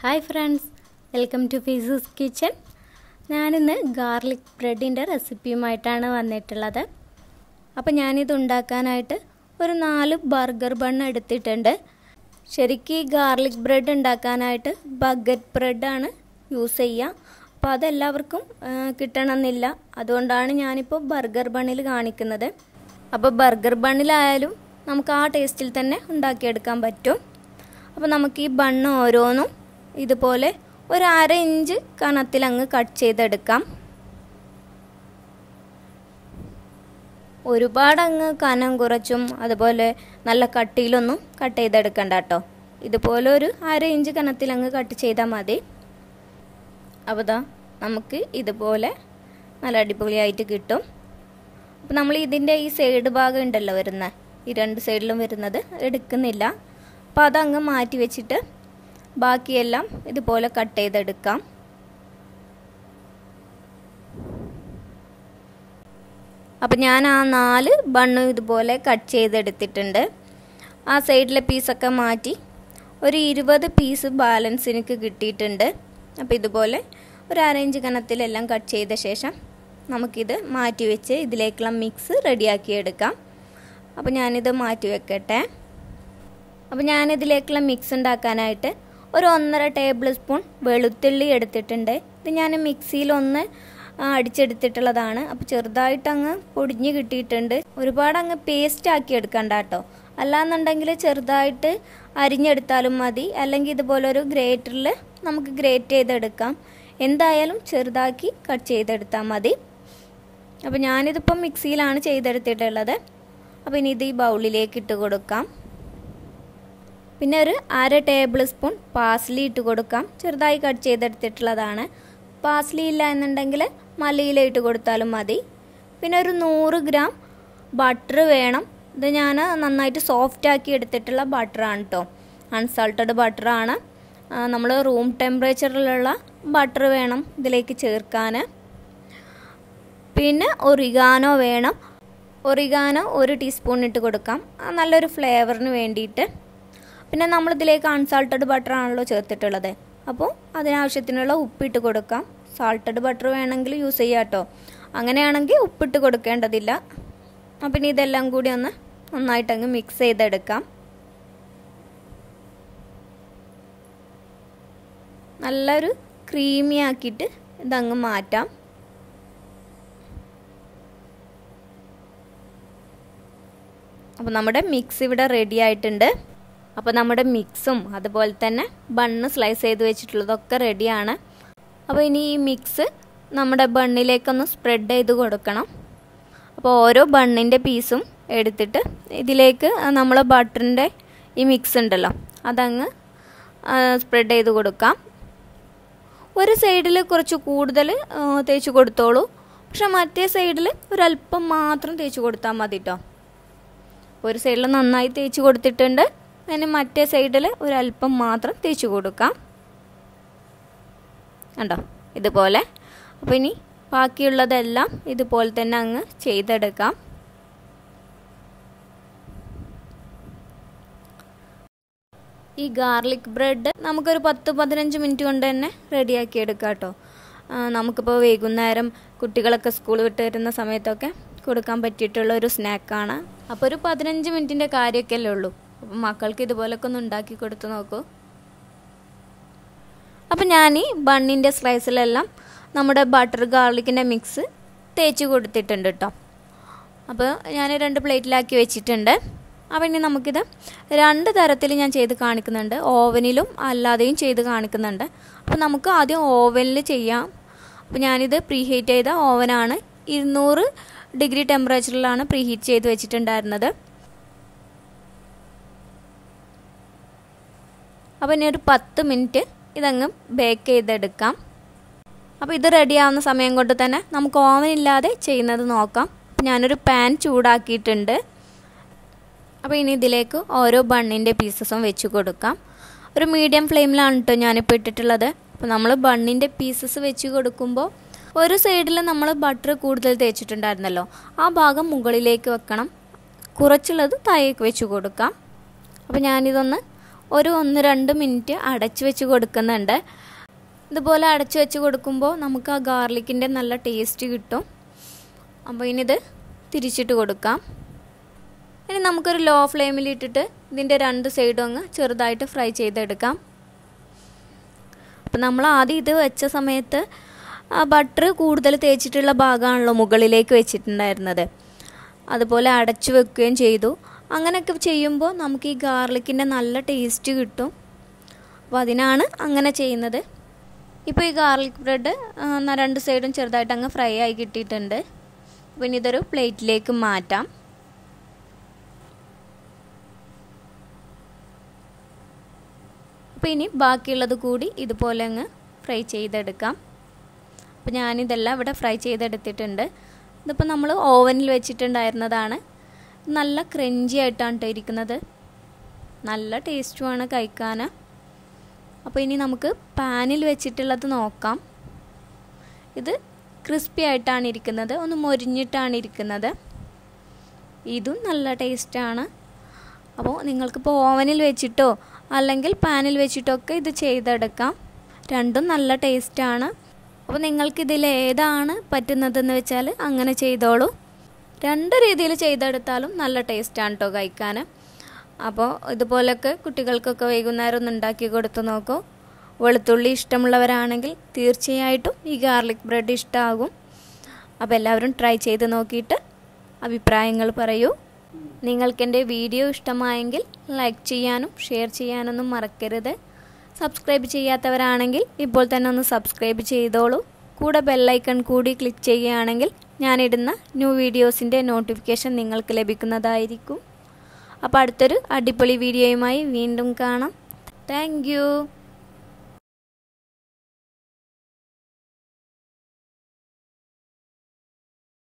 hi friends welcome to ഫീസസ് kitchen ഞാനിന്ന് garlic ബ്രെഡിൻ്റെ റെസിപ്പിയുമായിട്ടാണ് വന്നിട്ടുള്ളത് അപ്പോൾ ഞാനിത് ഉണ്ടാക്കാനായിട്ട് ഒരു നാല് ബർഗർ ബൺ എടുത്തിട്ടുണ്ട് ശരിക്കും ഈ ഗാർലിക് ബ്രെഡ് ഉണ്ടാക്കാനായിട്ട് ബഗറ്റ് ബ്രെഡാണ് യൂസ് ചെയ്യുക അപ്പോൾ അതെല്ലാവർക്കും കിട്ടണമെന്നില്ല അതുകൊണ്ടാണ് ഞാനിപ്പോൾ ബർഗർ ബണ്ണിൽ കാണിക്കുന്നത് അപ്പോൾ ബർഗർ ബണ്ണിലായാലും നമുക്ക് ആ ടേസ്റ്റിൽ തന്നെ ഉണ്ടാക്കിയെടുക്കാൻ പറ്റും അപ്പോൾ നമുക്ക് ഈ ബണ്ണ് ഓരോന്നും ഇതുപോലെ ഒരു അര ഇഞ്ച് കണത്തിൽ അങ്ങ് കട്ട് ചെയ്തെടുക്കാം ഒരുപാട് അങ്ങ് കനം കുറച്ചും അതുപോലെ നല്ല കട്ടിയിലൊന്നും കട്ട് ചെയ്തെടുക്കണ്ട കേട്ടോ ഇതുപോലെ ഒരു അര ഇഞ്ച് കനത്തിൽ അങ്ങ് കട്ട് ചെയ്താൽ മതി അപ്പോൾ ദാ നമുക്ക് ഇതുപോലെ നല്ല അടിപൊളിയായിട്ട് കിട്ടും അപ്പോൾ നമ്മൾ ഇതിൻ്റെ ഈ സൈഡ് ഭാഗം ഉണ്ടല്ലോ വരുന്നത് ഈ രണ്ട് സൈഡിലും വരുന്നത് എടുക്കുന്നില്ല അപ്പോൾ അതങ്ങ് മാറ്റി വെച്ചിട്ട് ബാക്കിയെല്ലാം ഇതുപോലെ കട്ട് ചെയ്തെടുക്കാം അപ്പം ഞാൻ ആ നാല് ബണ്ണും ഇതുപോലെ കട്ട് ചെയ്തെടുത്തിട്ടുണ്ട് ആ സൈഡിലെ പീസൊക്കെ മാറ്റി ഒരു ഇരുപത് പീസ് ബാലൻസ് എനിക്ക് കിട്ടിയിട്ടുണ്ട് അപ്പോൾ ഇതുപോലെ ഒരു അറേഞ്ച് കനത്തിലെല്ലാം കട്ട് ചെയ്ത ശേഷം നമുക്കിത് മാറ്റി വെച്ച് ഇതിലേക്കുള്ള മിക്സ് റെഡിയാക്കിയെടുക്കാം അപ്പോൾ ഞാനിത് മാറ്റി വെക്കട്ടെ അപ്പോൾ ഞാനിതിലേക്കുള്ള മിക്സ് ഉണ്ടാക്കാനായിട്ട് ഒരു ഒന്നര ടേബിൾ സ്പൂൺ വെളുത്തുള്ളി എടുത്തിട്ടുണ്ട് ഇത് ഞാൻ മിക്സിയിൽ ഒന്ന് അടിച്ചെടുത്തിട്ടുള്ളതാണ് അപ്പോൾ ചെറുതായിട്ട് അങ്ങ് പൊടിഞ്ഞ് കിട്ടിയിട്ടുണ്ട് ഒരുപാട് അങ്ങ് പേസ്റ്റ് ആക്കി എടുക്കണ്ട കേട്ടോ അല്ലാന്നുണ്ടെങ്കിൽ ചെറുതായിട്ട് അരിഞ്ഞെടുത്താലും മതി അല്ലെങ്കിൽ ഇതുപോലെ ഒരു ഗ്രേറ്ററിൽ നമുക്ക് ഗ്രേറ്റ് ചെയ്തെടുക്കാം എന്തായാലും ചെറുതാക്കി കട്ട് ചെയ്തെടുത്താൽ മതി അപ്പോൾ ഞാനിതിപ്പം മിക്സിയിലാണ് ചെയ്തെടുത്തിട്ടുള്ളത് അപ്പോൾ ഇനി ഇത് ഈ ബൗളിലേക്ക് ഇട്ട് കൊടുക്കാം പിന്നെ ഒരു അര ടേബിൾ സ്പൂൺ പാസ്ലി ഇട്ട് കൊടുക്കാം ചെറുതായി കട്ട് ചെയ്തെടുത്തിട്ടുള്ളതാണ് പാസ്ലി ഇല്ല എന്നുണ്ടെങ്കിൽ മല്ലിയില ഇട്ട് കൊടുത്താലും മതി പിന്നെ ഒരു നൂറ് ഗ്രാം ബട്ടർ വേണം ഇത് ഞാൻ നന്നായിട്ട് സോഫ്റ്റ് ആക്കി എടുത്തിട്ടുള്ള ബട്ടറാണ് കേട്ടോ അൺസാൾട്ടഡ് ബട്ടറാണ് നമ്മൾ റൂം ടെമ്പറേച്ചറിലുള്ള ബട്ടർ വേണം ഇതിലേക്ക് ചേർക്കാൻ പിന്നെ ഒറിഗാനോ വേണം ഒറിഗാനോ ഒരു ടീസ്പൂൺ ഇട്ട് കൊടുക്കാം നല്ലൊരു ഫ്ലേവറിന് വേണ്ടിയിട്ട് പിന്നെ നമ്മളിതിലേക്ക് അൺസാൾട്ടഡ് ബട്ടർ ആണല്ലോ ചേർത്തിട്ടുള്ളത് അപ്പോൾ അതിനാവശ്യത്തിനുള്ള ഉപ്പിട്ട് കൊടുക്കാം സാൾട്ടഡ് ബട്ടർ വേണമെങ്കിൽ യൂസ് ചെയ്യാം കേട്ടോ അങ്ങനെയാണെങ്കിൽ ഉപ്പിട്ട് കൊടുക്കേണ്ടതില്ല അപ്പം ഇനി ഇതെല്ലാം കൂടി ഒന്ന് നന്നായിട്ടങ്ങ് മിക്സ് ചെയ്തെടുക്കാം നല്ലൊരു ക്രീമി ആക്കിയിട്ട് ഇതങ്ങ് മാറ്റാം അപ്പോൾ നമ്മുടെ മിക്സ് ഇവിടെ റെഡി ആയിട്ടുണ്ട് അപ്പോൾ നമ്മുടെ മിക്സും അതുപോലെ തന്നെ ബണ്ണ് സ്ലൈസ് ചെയ്ത് വെച്ചിട്ടുള്ളതൊക്കെ റെഡിയാണ് അപ്പോൾ ഇനി ഈ മിക്സ് നമ്മുടെ ബണ്ണിലേക്കൊന്ന് സ്പ്രെഡ് ചെയ്ത് കൊടുക്കണം അപ്പോൾ ഓരോ ബണ്ണിൻ്റെ പീസും എടുത്തിട്ട് ഇതിലേക്ക് നമ്മൾ ബട്ടറിൻ്റെ ഈ മിക്സ് ഉണ്ടല്ലോ അതങ്ങ് സ്പ്രെഡ് ചെയ്ത് കൊടുക്കാം ഒരു സൈഡിൽ കുറച്ച് കൂടുതൽ തേച്ച് കൊടുത്തോളൂ പക്ഷെ മറ്റേ സൈഡിൽ ഒരല്പം മാത്രം തേച്ച് കൊടുത്താൽ മതി കേട്ടോ ഒരു സൈഡിൽ നന്നായി തേച്ച് കൊടുത്തിട്ടുണ്ട് അതിന് മറ്റേ സൈഡിൽ ഒരല്പം മാത്രം തേച്ച് കൊടുക്കാം കണ്ടോ ഇതുപോലെ അപ്പോൾ ഇനി ബാക്കിയുള്ളതെല്ലാം ഇതുപോലെ തന്നെ അങ്ങ് ചെയ്തെടുക്കാം ഈ ഗാർലിക് ബ്രെഡ് നമുക്കൊരു പത്ത് പതിനഞ്ച് മിനിറ്റ് കൊണ്ട് തന്നെ റെഡിയാക്കി എടുക്കാം കേട്ടോ നമുക്കിപ്പോൾ വൈകുന്നേരം കുട്ടികളൊക്കെ സ്കൂൾ വിട്ട് വരുന്ന സമയത്തൊക്കെ കൊടുക്കാൻ പറ്റിയിട്ടുള്ള ഒരു സ്നാക്കാണ് അപ്പോൾ ഒരു പതിനഞ്ച് മിനിറ്റിൻ്റെ കാര്യമൊക്കെ അല്ലേ ഉള്ളൂ മക്കൾക്ക് ഇതുപോലൊക്കെ ഒന്ന് ഉണ്ടാക്കി കൊടുത്തു നോക്കൂ അപ്പം ഞാൻ ഈ ബണ്ണിൻ്റെ സ്ലൈസിലെല്ലാം നമ്മുടെ ബട്ടർ ഗാർലിക്കിൻ്റെ മിക്സ് തേച്ച് കൊടുത്തിട്ടുണ്ട് കേട്ടോ അപ്പോൾ ഞാൻ രണ്ട് പ്ലേറ്റിലാക്കി വെച്ചിട്ടുണ്ട് അപ്പം ഇനി നമുക്കിത് രണ്ട് തരത്തിൽ ഞാൻ ചെയ്ത് കാണിക്കുന്നുണ്ട് ഓവനിലും അല്ലാതെയും ചെയ്ത് കാണിക്കുന്നുണ്ട് അപ്പോൾ നമുക്ക് ആദ്യം ഓവനിൽ ചെയ്യാം അപ്പോൾ ഞാനിത് പ്രീഹീറ്റ് ചെയ്ത ഓവനാണ് ഇരുന്നൂറ് ഡിഗ്രി ടെമ്പറേച്ചറിലാണ് പ്രീഹീറ്റ് ചെയ്ത് വെച്ചിട്ടുണ്ടായിരുന്നത് അപ്പോൾ ഇനി ഒരു പത്ത് മിനിറ്റ് ഇതങ്ങ് ബേക്ക് ചെയ്തെടുക്കാം അപ്പോൾ ഇത് റെഡിയാവുന്ന സമയം കൊണ്ട് തന്നെ നമുക്ക് ഓവൻ ഇല്ലാതെ ചെയ്യുന്നത് നോക്കാം ഞാനൊരു പാൻ ചൂടാക്കിയിട്ടുണ്ട് അപ്പോൾ ഇനി ഇതിലേക്ക് ഓരോ ബണ്ണിൻ്റെ പീസസും വെച്ച് കൊടുക്കാം ഒരു മീഡിയം ഫ്ലെയിമിലാണ് കേട്ടോ ഞാനിപ്പോൾ ഇട്ടിട്ടുള്ളത് അപ്പോൾ നമ്മൾ ബണ്ണിൻ്റെ പീസസ് വെച്ച് കൊടുക്കുമ്പോൾ ഒരു സൈഡിൽ നമ്മൾ ബട്ടർ കൂടുതൽ തേച്ചിട്ടുണ്ടായിരുന്നല്ലോ ആ ഭാഗം മുകളിലേക്ക് വെക്കണം കുറച്ചുള്ളത് താഴേക്ക് വെച്ച് കൊടുക്കാം അപ്പോൾ ഞാനിതൊന്ന് ഒരു ഒന്ന് രണ്ട് മിനിറ്റ് അടച്ചു വെച്ച് കൊടുക്കുന്നുണ്ട് ഇതുപോലെ അടച്ചു വെച്ച് കൊടുക്കുമ്പോൾ നമുക്ക് ആ ഗാർലിക്കിൻ്റെ നല്ല ടേസ്റ്റ് കിട്ടും അപ്പോൾ ഇനി ഇത് തിരിച്ചിട്ട് കൊടുക്കാം ഇനി നമുക്കൊരു ലോ ഫ്ലെയിമിൽ ഇട്ടിട്ട് ഇതിൻ്റെ രണ്ട് സൈഡും അങ്ങ് ചെറുതായിട്ട് ഫ്രൈ ചെയ്തെടുക്കാം അപ്പം നമ്മൾ ആദ്യം ഇത് വെച്ച സമയത്ത് ആ ബട്ടർ കൂടുതൽ തേച്ചിട്ടുള്ള ഭാഗമാണല്ലോ മുകളിലേക്ക് വെച്ചിട്ടുണ്ടായിരുന്നത് അതുപോലെ അടച്ചു വെക്കുകയും ചെയ്തു അങ്ങനെയൊക്കെ ചെയ്യുമ്പോൾ നമുക്ക് ഈ ഗാർലിക്കിൻ്റെ നല്ല ടേസ്റ്റ് കിട്ടും അപ്പോൾ അതിനാണ് അങ്ങനെ ചെയ്യുന്നത് ഇപ്പോൾ ഈ ഗാർലിക് ബ്രെഡ് രണ്ട് സൈഡും ചെറുതായിട്ട് അങ്ങ് ഫ്രൈ ആയി കിട്ടിയിട്ടുണ്ട് പിന്നെ ഇതൊരു പ്ലേറ്റിലേക്ക് മാറ്റാം അപ്പോൾ ഇനി ബാക്കിയുള്ളത് കൂടി ഇതുപോലെ അങ്ങ് ഫ്രൈ ചെയ്തെടുക്കാം അപ്പോൾ ഞാനിതെല്ലാം ഇവിടെ ഫ്രൈ ചെയ്തെടുത്തിട്ടുണ്ട് ഇതിപ്പോൾ നമ്മൾ ഓവനിൽ വെച്ചിട്ടുണ്ടായിരുന്നതാണ് നല്ല ക്രഞ്ചി ആയിട്ടാണ് ഇരിക്കുന്നത് നല്ല ടേസ്റ്റുമാണ് കഴിക്കാൻ അപ്പോൾ ഇനി നമുക്ക് പാനിൽ വെച്ചിട്ടുള്ളത് നോക്കാം ഇത് ക്രിസ്പി ആയിട്ടാണ് ഇരിക്കുന്നത് ഒന്ന് മൊരിഞ്ഞിട്ടാണ് ഇരിക്കുന്നത് ഇതും നല്ല ടേസ്റ്റാണ് അപ്പോൾ നിങ്ങൾക്കിപ്പോൾ ഓവനിൽ വെച്ചിട്ടോ അല്ലെങ്കിൽ പാനിൽ വെച്ചിട്ടോ ഒക്കെ ഇത് ചെയ്തെടുക്കാം രണ്ടും നല്ല ടേസ്റ്റാണ് അപ്പോൾ നിങ്ങൾക്കിതിൽ ഏതാണ് പറ്റുന്നതെന്ന് വെച്ചാൽ അങ്ങനെ ചെയ്തോളൂ രണ്ട് രീതിയിൽ ചെയ്തെടുത്താലും നല്ല ടേസ്റ്റാണ് കേട്ടോ കഴിക്കാൻ അപ്പോൾ ഇതുപോലൊക്കെ കുട്ടികൾക്കൊക്കെ വൈകുന്നേരം ഒന്ന് ഉണ്ടാക്കി കൊടുത്തു നോക്കൂ വെളുത്തുള്ളി ഇഷ്ടമുള്ളവരാണെങ്കിൽ തീർച്ചയായിട്ടും ഈ ഗാർലിക് ബ്രെഡ് ഇഷ്ടമാകും അപ്പോൾ എല്ലാവരും ട്രൈ ചെയ്ത് നോക്കിയിട്ട് അഭിപ്രായങ്ങൾ പറയൂ നിങ്ങൾക്കെൻ്റെ വീഡിയോ ഇഷ്ടമായെങ്കിൽ ലൈക്ക് ചെയ്യാനും ഷെയർ ചെയ്യാനൊന്നും മറക്കരുത് സബ്സ്ക്രൈബ് ചെയ്യാത്തവരാണെങ്കിൽ ഇപ്പോൾ തന്നെ ഒന്ന് സബ്സ്ക്രൈബ് ചെയ്തോളൂ കൂടെ ബെല്ലൈക്കൺ കൂടി ക്ലിക്ക് ചെയ്യുകയാണെങ്കിൽ ഞാനിടുന്ന ന്യൂ വീഡിയോസിൻ്റെ നോട്ടിഫിക്കേഷൻ നിങ്ങൾക്ക് ലഭിക്കുന്നതായിരിക്കും അപ്പോൾ അടുത്തൊരു അടിപൊളി വീഡിയോയുമായി വീണ്ടും കാണാം താങ്ക്